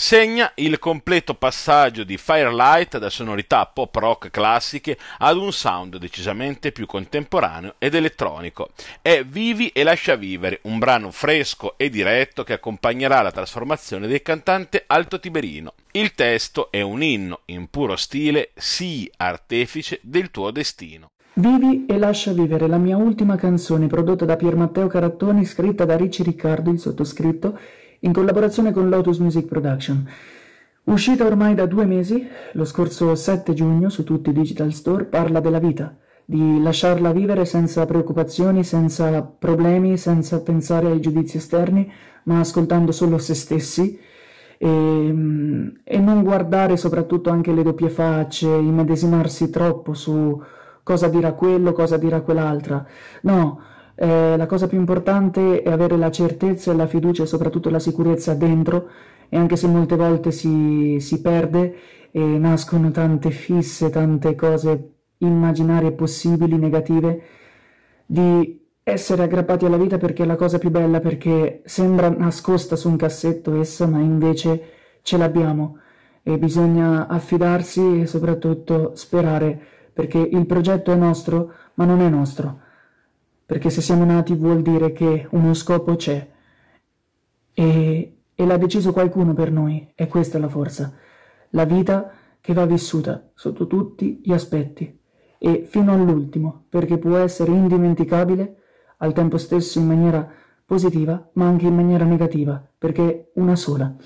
segna il completo passaggio di Firelight da sonorità pop rock classiche ad un sound decisamente più contemporaneo ed elettronico. È Vivi e lascia vivere, un brano fresco e diretto che accompagnerà la trasformazione del cantante Alto Tiberino. Il testo è un inno in puro stile, sii artefice del tuo destino. Vivi e lascia vivere la mia ultima canzone prodotta da Pier Matteo Carattoni, scritta da Ricci Riccardo, il sottoscritto, in collaborazione con Lotus Music Production. Uscita ormai da due mesi, lo scorso 7 giugno su tutti i digital store, parla della vita, di lasciarla vivere senza preoccupazioni, senza problemi, senza pensare ai giudizi esterni, ma ascoltando solo se stessi e, ehm, e non guardare soprattutto anche le doppie facce, immedesimarsi troppo su cosa dirà quello, cosa dirà quell'altra. No, eh, la cosa più importante è avere la certezza e la fiducia e soprattutto la sicurezza dentro e anche se molte volte si, si perde e eh, nascono tante fisse, tante cose immaginarie possibili, negative, di essere aggrappati alla vita perché è la cosa più bella, perché sembra nascosta su un cassetto essa, ma invece ce l'abbiamo e bisogna affidarsi e soprattutto sperare, perché il progetto è nostro, ma non è nostro perché se siamo nati vuol dire che uno scopo c'è e, e l'ha deciso qualcuno per noi, e questa è la forza, la vita che va vissuta sotto tutti gli aspetti e fino all'ultimo, perché può essere indimenticabile al tempo stesso in maniera positiva ma anche in maniera negativa, perché è una sola.